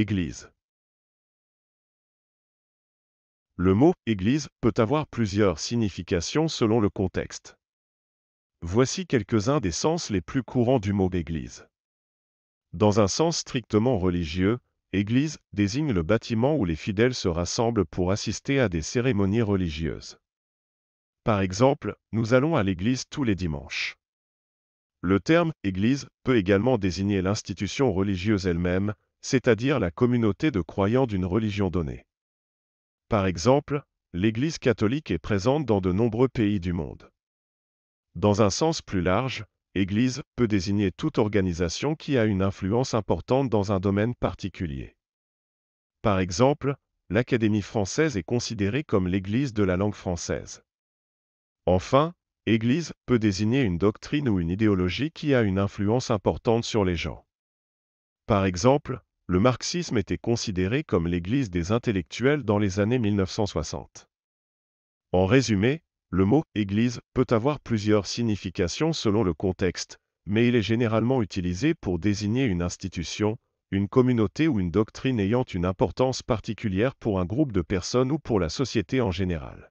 Église. Le mot Église peut avoir plusieurs significations selon le contexte. Voici quelques-uns des sens les plus courants du mot Église. Dans un sens strictement religieux, Église désigne le bâtiment où les fidèles se rassemblent pour assister à des cérémonies religieuses. Par exemple, nous allons à l'Église tous les dimanches. Le terme Église peut également désigner l'institution religieuse elle-même, c'est-à-dire la communauté de croyants d'une religion donnée. Par exemple, l'Église catholique est présente dans de nombreux pays du monde. Dans un sens plus large, Église peut désigner toute organisation qui a une influence importante dans un domaine particulier. Par exemple, l'Académie française est considérée comme l'Église de la langue française. Enfin, Église peut désigner une doctrine ou une idéologie qui a une influence importante sur les gens. Par exemple, le marxisme était considéré comme l'église des intellectuels dans les années 1960. En résumé, le mot Église peut avoir plusieurs significations selon le contexte, mais il est généralement utilisé pour désigner une institution, une communauté ou une doctrine ayant une importance particulière pour un groupe de personnes ou pour la société en général.